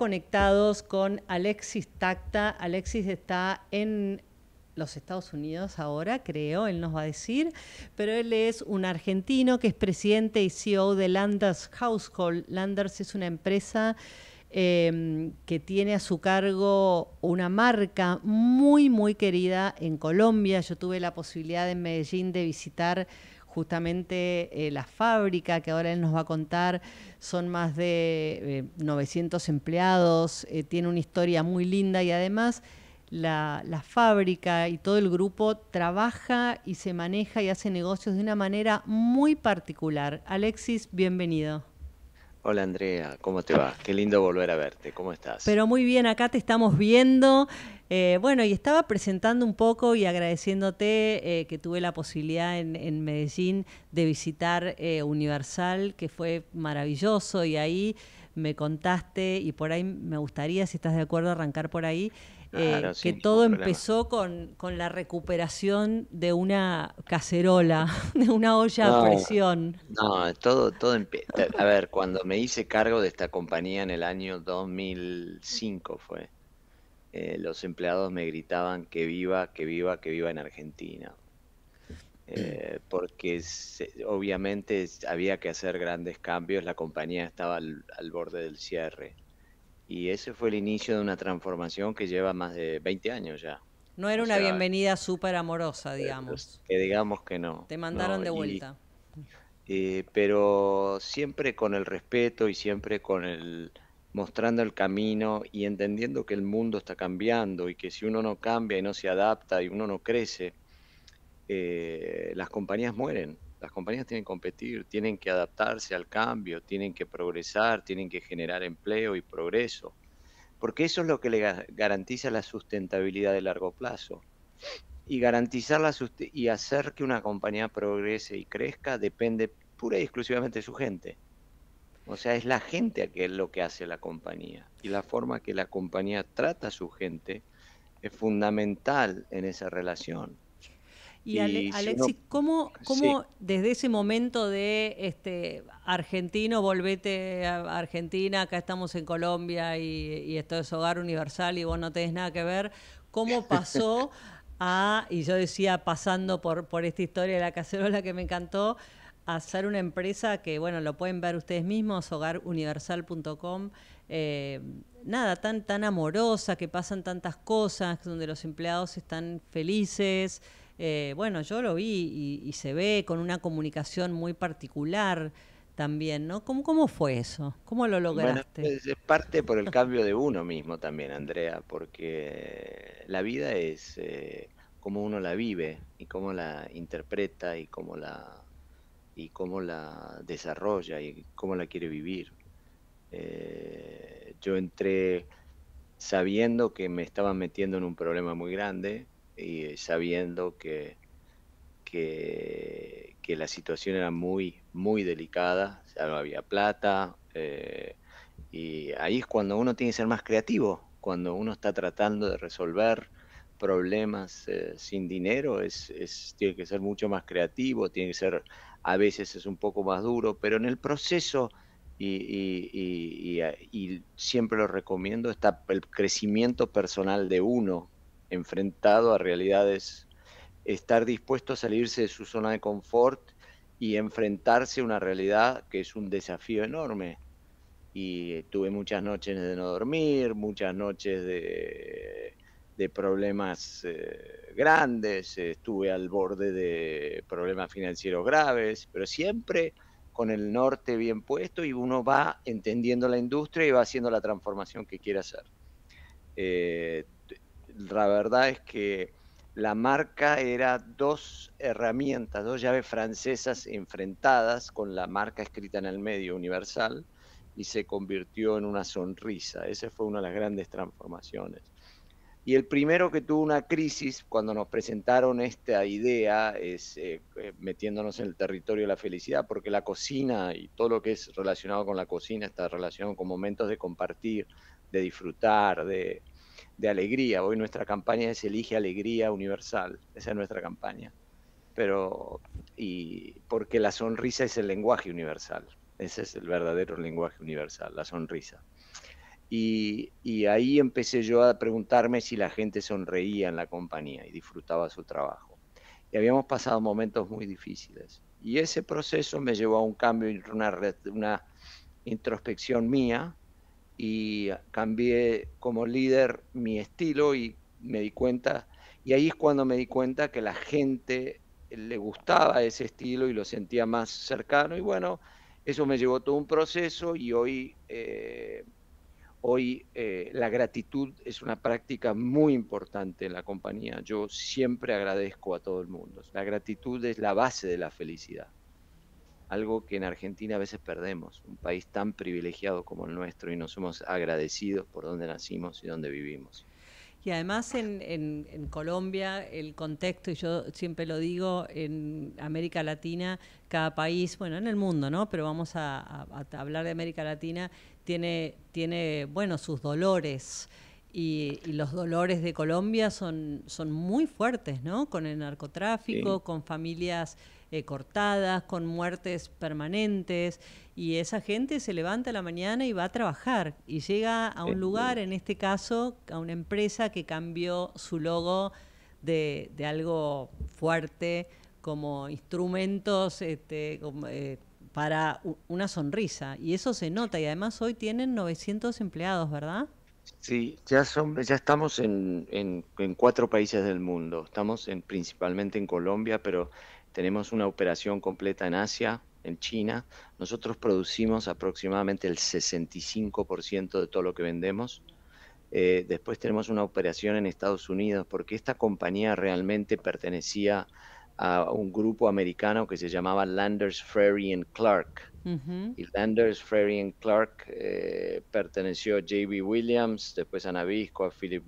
conectados con Alexis Tacta. Alexis está en los Estados Unidos ahora, creo, él nos va a decir, pero él es un argentino que es presidente y CEO de Landers Household. Landers es una empresa em, que tiene a su cargo una marca muy, muy querida en Colombia. Yo tuve la posibilidad en Medellín de visitar justamente eh, la fábrica que ahora él nos va a contar, son más de 900 eh, empleados, eh, tiene una historia muy linda y además la, la, fábrica y todo el grupo trabaja y se maneja y hace negocios de una manera muy particular. Alexis, bienvenido. Hola Andrea, ¿cómo te va? Qué lindo volver a verte, ¿cómo estás? Pero muy bien, acá te estamos viendo. Eh, bueno, y estaba presentando un poco y agradeciéndote eh, que tuve la posibilidad en, Medellín de visitar eh, Universal, que fue maravilloso y ahí me contaste y por ahí me gustaría, si estás de acuerdo, arrancar por ahí. Eh, que todo empezó con, la recuperación de una cacerola, de una olla a presión. No, todo, todo eh, A ver, cuando me hice cargo de esta compañía en el año 2005 fue, eh, los empleados me gritaban que viva, que viva, que viva en Argentina. Mm. porque obviamente había que hacer grandes cambios, la compañía estaba al borde del cierre. Y ese fue el inicio de una transformación que lleva más de 20 años ya. No era una bienvenida súper amorosa, eh, digamos. Que digamos que no. Te mandaron de vuelta. Eh, pero siempre con el respeto y siempre con el mostrando el camino y entendiendo que el mundo está cambiando y que si uno no cambia y no se adapta y uno no crece, eh, las compañías mueren. Las compañías tienen que competir, tienen que adaptarse al cambio, tienen que progresar, tienen que generar empleo y progreso, porque eso es lo que le garantiza la sustentabilidad de largo plazo. Y garantizar la y hacer que una compañía progrese y crezca depende pura y exclusivamente de su gente. O sea, es la gente que lo que hace la compañía. Y la forma que la compañía trata a su gente es fundamental en esa relación. Y, Alexis, ¿cómo, desde ese momento de este argentino, volvete a Argentina, acá estamos en Colombia y, esto es hogar universal y vos no tenés nada que ver, cómo pasó a, y yo decía, pasando por, por esta historia de la cacerola que me encantó, a hacer una empresa que, bueno, lo pueden ver ustedes mismos, hogaruniversal.com. Eh, nada, tan, tan amorosa, que pasan tantas cosas, donde los empleados están felices, eh, bueno, yo lo vi y, se ve con una comunicación muy particular también, ¿no? ¿Cómo, fue eso? ¿Cómo lo lograste? Bueno, es parte por el cambio de uno mismo también, Andrea, porque la vida es como eh, cómo uno la vive y cómo la interpreta y cómo la y cómo la desarrolla y cómo la quiere vivir. Eh, yo entré sabiendo que me estaba metiendo en un problema muy grande, eh, y sabiendo que, la situación era muy, muy delicada, ya no había plata, eh, y ahí es cuando uno tiene que ser más creativo, cuando uno está tratando de resolver problemas eh, sin dinero, es, tiene que ser mucho más creativo, tiene que ser, a veces es un poco más duro, pero en el proceso... y, siempre lo recomiendo, está el crecimiento personal de uno, enfrentado a realidades, estar dispuesto a salirse de su zona de confort y enfrentarse a una realidad que es un desafío enorme. Y eh, tuve muchas noches de no dormir, muchas noches de, problemas eh, grandes, estuve al borde de problemas financieros graves, pero siempre con el norte bien puesto y uno va entendiendo la industria y va haciendo la transformación que quiere hacer. Eh, la verdad es que la marca era dos herramientas, dos llaves francesas enfrentadas con la marca escrita en el medio universal y se convirtió en una sonrisa. Esa fue una de las grandes transformaciones. Y el primero que tuvo una crisis cuando nos presentaron esta idea es eh, eh, metiéndonos en el territorio de la felicidad, porque la cocina y todo lo que es relacionado con la cocina está relacionado con momentos de compartir, de disfrutar, de, de alegría. Hoy nuestra campaña es Elige Alegría Universal, esa es nuestra campaña. Pero, y porque la sonrisa es el lenguaje universal, ese es el verdadero lenguaje universal, la sonrisa. Y, y ahí empecé yo a preguntarme si la gente sonreía en la compañía y disfrutaba su trabajo. Y habíamos pasado momentos muy difíciles. Y ese proceso me llevó a un cambio, una, una introspección mía, y cambié como líder mi estilo y me di cuenta, y ahí es cuando me di cuenta que la gente le gustaba ese estilo y lo sentía más cercano y bueno, eso me llevó todo un proceso y hoy, eh, hoy eh, la gratitud es una práctica muy importante en la compañía. Yo siempre agradezco a todo el mundo. La gratitud es la base de la felicidad algo que en Argentina a veces perdemos, un país tan privilegiado como el nuestro y nos somos agradecidos por donde nacimos y donde vivimos. Y además en, Colombia el contexto, y yo siempre lo digo, en América Latina, cada país, bueno, en el mundo, ¿no? Pero vamos a, a hablar de América Latina, tiene, tiene, bueno, sus dolores. Y, los dolores de Colombia son, muy fuertes, ¿no? Con el narcotráfico, con familias eh, cortadas, con muertes permanentes. Y esa gente se levanta a la mañana y va a trabajar. Y llega a un lugar, en este caso, a una empresa que cambió su logo de, algo fuerte como instrumentos este, eh, para una sonrisa. Y eso se nota. Y además hoy tienen 900 empleados, ¿verdad? Sí, ya, son, ya estamos en, en, cuatro países del mundo. Estamos en, principalmente en Colombia, pero tenemos una operación completa en Asia, en China. Nosotros producimos aproximadamente el 65% de todo lo que vendemos. Eh, después tenemos una operación en Estados Unidos, porque esta compañía realmente pertenecía a un grupo americano que se llamaba Landers, Frey y Clark. Y Landers, Frary and Clark eh, perteneció a J.B. Williams, después a Nabisco, a, Philip,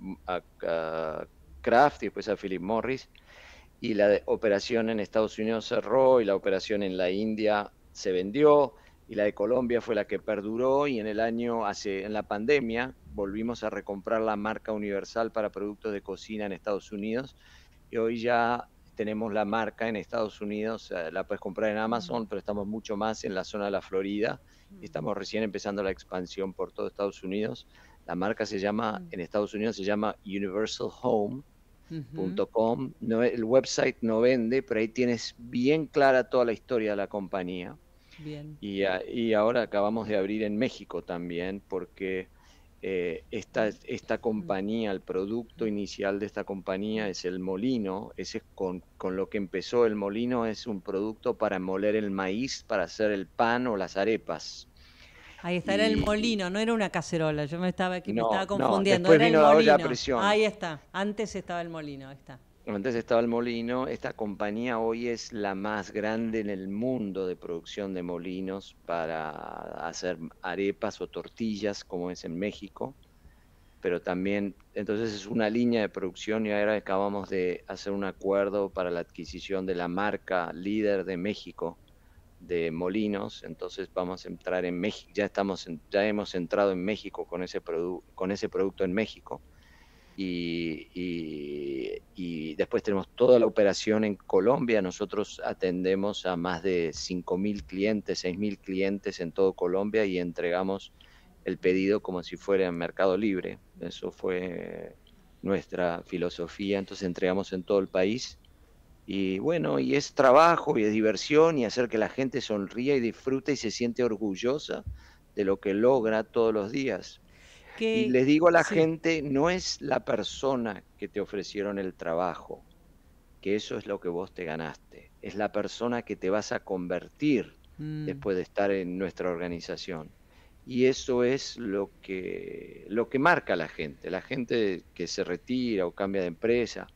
Kraft y después a Philip Morris. Y la operación en Estados Unidos cerró y la operación en la India se vendió y la de Colombia fue la que perduró y en el año, hace, en la pandemia, volvimos a recomprar la marca universal para productos de cocina en Estados Unidos y hoy ya tenemos la marca en Estados Unidos, eh, la puedes comprar en mm. Amazon, pero estamos mucho más en la zona de la Florida. Mm. Estamos recién empezando la expansión por todo Estados Unidos. La marca se llama, mm. en Estados Unidos se llama universalhome.com. No, el website no vende, pero ahí tienes bien clara toda la historia de la compañía. Y, y ahora acabamos de abrir en México también, porque eh, esta, mm. esta, compañía, el producto mm. inicial de esta compañía mm. es el molino, ese es con, con, lo que empezó el molino es un producto para moler el maíz, para hacer el pan o las arepas. Ahí está, era el molino, no era una cacerola, yo me estaba aquí, me estaba confundiendo. Ahí está, antes estaba el molino, ahí está. Antes estaba el molino. Esta compañía hoy es la más grande en el mundo de producción de molinos para hacer arepas o tortillas, como es en México. Pero también, entonces es una línea de producción y ahora acabamos de hacer un acuerdo para la adquisición de la marca líder de México de molinos. Entonces vamos a entrar en México. Ya estamos, ya hemos entrado en México con ese, con ese producto en México y, después tenemos toda la operación en Colombia. Nosotros atendemos a más de 5.000 clientes, 6.000 clientes en todo Colombia y entregamos el pedido como si fuera en Mercado Libre. Eso fue nuestra filosofía. Entonces entregamos en todo el país. Y bueno, y es trabajo y es diversión y hacer que la gente sonría y disfrute y se siente orgullosa de lo que logra todos los días. Y les digo a la gente, no es la persona que te ofrecieron el trabajo, que eso es lo que vos te ganaste, es la persona que te vas a convertir mm. después de estar en nuestra organización. Y eso es lo que, lo que marca a la gente, la gente que se retira o cambia de empresa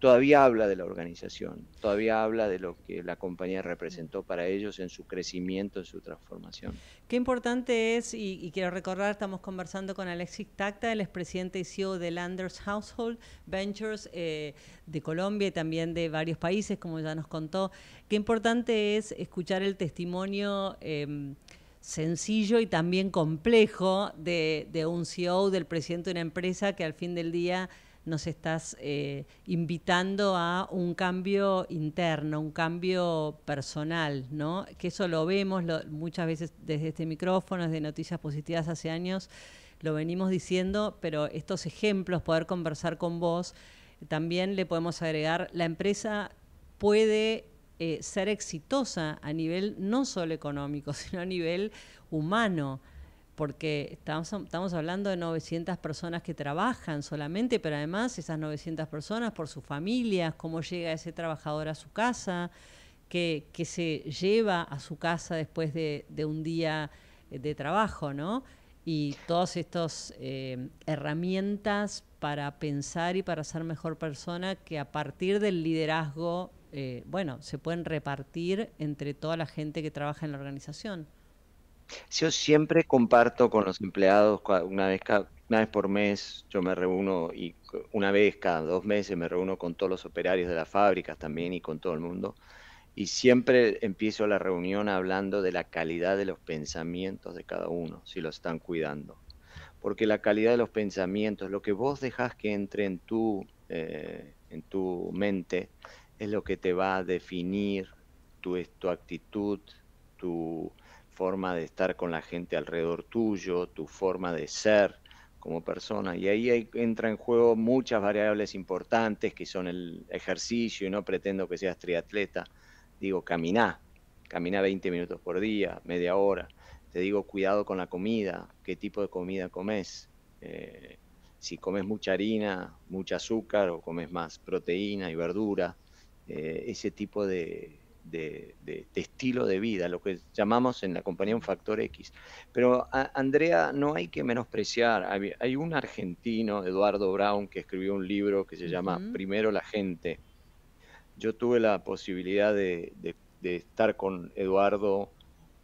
todavía habla de la organización, todavía habla de lo que la compañía representó para ellos en su crecimiento, en su transformación. Qué importante es, y, quiero recordar, estamos conversando con Alexis Tacta, el expresidente y CEO de Landers Household Ventures eh, de Colombia y también de varios países, como ya nos contó. Qué importante es escuchar el testimonio. Em, sencillo y también complejo de, de un CEO, del presidente de una empresa que al fin del día nos estás eh, invitando a un cambio interno, un cambio personal, ¿no? Que eso lo vemos muchas veces desde este micrófono, desde Noticias Positivas hace años, lo venimos diciendo, pero estos ejemplos, poder conversar con vos, también le podemos agregar, la empresa puede eh, ser exitosa a nivel no solo económico, sino a nivel humano porque estamos, hablando de 900 personas que trabajan solamente, pero además esas 900 personas por sus familias, cómo llega ese trabajador a su casa, qué se lleva a su casa después de, un día eh, de trabajo, ¿no? Y todas estas eh, herramientas para pensar y para ser mejor persona que a partir del liderazgo, eh, bueno, se pueden repartir entre toda la gente que trabaja en la organización. Yo siempre comparto con los empleados una vez, cada, vez por mes, yo me reúno y una vez cada dos meses me reúno con todos los operarios de las fábricas también y con todo el mundo. Y siempre empiezo la reunión hablando de la calidad de los pensamientos de cada uno, si lo están cuidando. Porque la calidad de los pensamientos, lo que vos dejás que entre en tu, eh, en tu mente, es lo que te va a definir tu, tu actitud, tu, forma de estar con la gente alrededor tuyo, tu forma de ser como persona. Y ahí entra en juego muchas variables importantes que son el ejercicio, y no pretendo que seas triatleta, digo, camina, camina 20 minutos por día, media hora. Te digo, cuidado con la comida, qué tipo de comida comes. Eh, si comes mucha harina, mucho azúcar o comes más proteína y verdura, eh, ese tipo de, de, estilo de vida, lo que llamamos en la compañía un factor X. Pero Andrea, no hay que menospreciar, hay, un argentino, Eduardo Brown, que escribió un libro que se llama Primero la gente. Yo tuve la posibilidad de, estar con Eduardo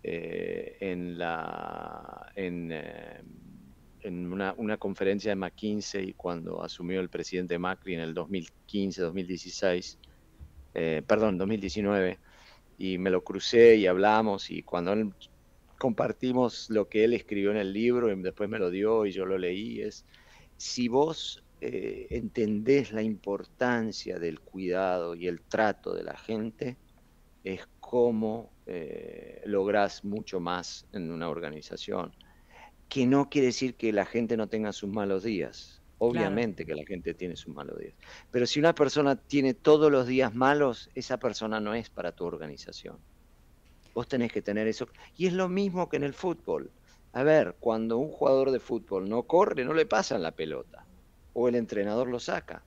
eh, en, la, en, eh, una, conferencia de McKinsey cuando asumió el presidente Macri en el 2015-2016, eh, perdón, 2019 y me lo crucé y hablamos y cuando compartimos lo que él escribió en el libro y después me lo dio y yo lo leí, es si vos eh, entendés la importancia del cuidado y el trato de la gente, es cómo eh, lográs mucho más en una organización. Que no quiere decir que la gente no tenga sus malos días, Obviamente que la gente tiene sus malos días. Pero si una persona tiene todos los días malos, esa persona no es para tu organización. Vos tenés que tener eso. Y es lo mismo que en el fútbol. A ver, cuando un jugador de fútbol no corre, no le pasan la pelota. O el entrenador lo saca.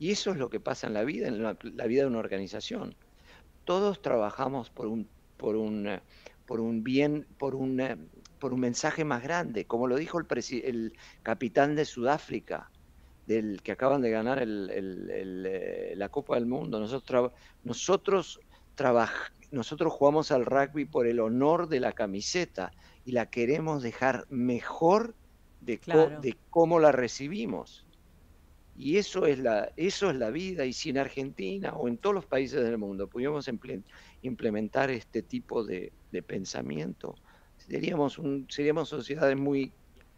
Y eso es lo que pasa en la vida, en la vida de una organización. Todos trabajamos por un, por un, eh, por un bien, por un eh, por un mensaje más grande, como lo dijo el, el capitán de Sudáfrica, del que acaban de ganar eh, la Copa del Mundo. Nosotros, nosotros, jugamos al rugby por el honor de la camiseta y la queremos dejar mejor de, cómo la recibimos. Y eso es, la, eso es la vida. Y si en Argentina o en todos los países del mundo pudiéramos implementar este tipo de, de pensamiento, seríamos, sociedades muy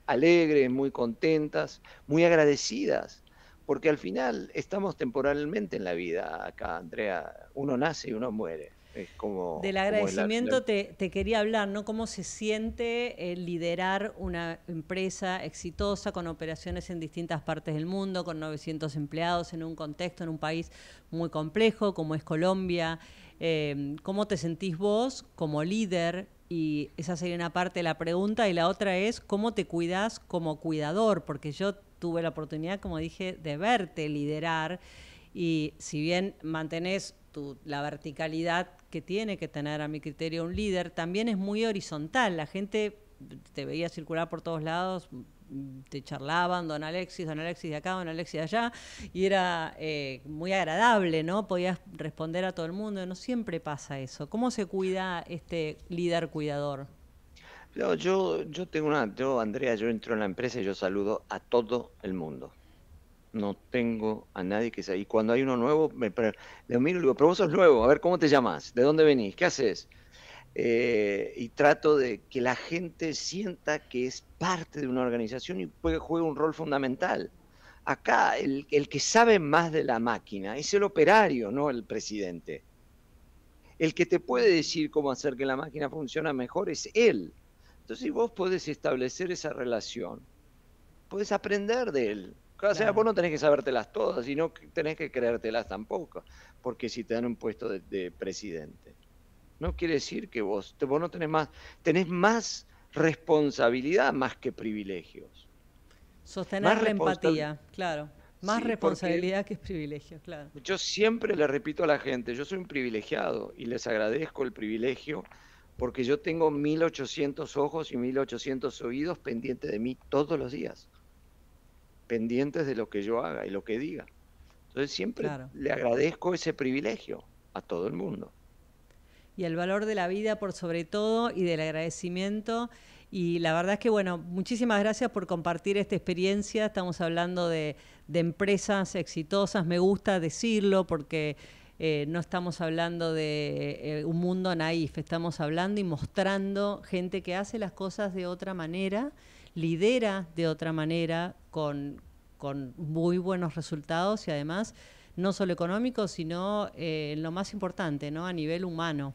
alegres, muy contentas, muy agradecidas, porque al final estamos temporalmente en la vida acá, Andrea, uno nace y uno muere. como, Del agradecimiento Te, quería hablar, ¿no? ¿Cómo se siente eh, liderar una empresa exitosa con operaciones en distintas partes del mundo, con 900 empleados, en un contexto, en un país muy complejo como es Colombia? Eh, ¿Cómo te sentís vos como líder y esa sería una parte de la pregunta. Y la otra es, ¿cómo te cuidas como cuidador? Porque yo tuve la oportunidad, como dije, de verte liderar. Y si bien mantenés la verticalidad que tiene que tener, a mi criterio, un líder, también es muy horizontal. La gente te veía circular por todos lados, te charlaban, don Alexis, don Alexis de acá, don Alexis de allá, y era eh, muy agradable, ¿no? Podías responder a todo el mundo, no siempre pasa eso. ¿Cómo se cuida este líder cuidador? yo, yo tengo una, yo, Andrea, yo entro en la empresa y yo saludo a todo el mundo. No tengo a nadie que sea. Y cuando hay uno nuevo, me, le miro digo, pero vos sos nuevo, a ver, ¿cómo te llamas? ¿De dónde venís? ¿Qué haces? Eh, y trato de que la gente sienta que es parte de una organización y puede, juega un rol fundamental. Acá el, que sabe más de la máquina es el operario, no el presidente. El que te puede decir cómo hacer que la máquina funcione mejor es él. Entonces vos podés establecer esa relación, podés aprender de él, o sea, vos no tenés que sabértelas todas y no tenés que creértelas tampoco, porque si te dan un puesto de presidente no quiere decir que vos, vos no tenés más, tenés más responsabilidad más que privilegios. Sostener la empatía, claro. Más responsabilidad que es privilegio, claro. Yo siempre le repito a la gente, yo soy un privilegiado y les agradezco el privilegio porque yo tengo 1800 ojos y 1800 oídos pendientes de mí todos los días, pendientes de lo que yo haga y lo que diga. Entonces siempre le agradezco ese privilegio a todo el mundo y el valor de la vida por sobre todo y del agradecimiento. Y la verdad es que, bueno, muchísimas gracias por compartir esta experiencia. Estamos hablando de, empresas exitosas. Me gusta decirlo porque eh, no estamos hablando de eh, un mundo naif, estamos hablando y mostrando gente que hace las cosas de otra manera, lidera de otra manera, con, con muy buenos resultados y además no solo económico, sino eh, lo más importante, ¿no? A nivel humano.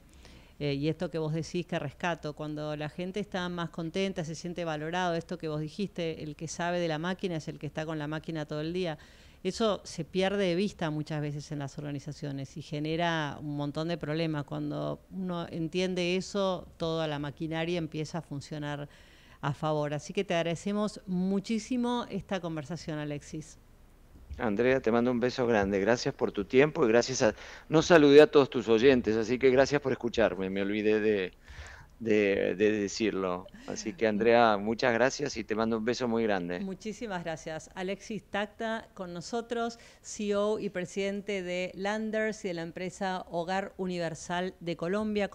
Eh, y esto que vos decís que rescato, cuando la gente está más contenta, se siente valorado, esto que vos dijiste, el que sabe de la máquina es el que está con la máquina todo el día. Eso se pierde de vista muchas veces en las organizaciones y genera un montón de problemas. Cuando uno entiende eso, toda la maquinaria empieza a funcionar a favor. Así que te agradecemos muchísimo esta conversación, Alexis. Andrea, te mando un beso grande. Gracias por tu tiempo y gracias a... No saludé a todos tus oyentes, así que gracias por escucharme. Me olvidé de, decirlo. Así que Andrea, muchas gracias y te mando un beso muy grande. Muchísimas gracias. Alexis Tacta con nosotros, CEO y presidente de Landers y de la empresa Hogar Universal de Colombia.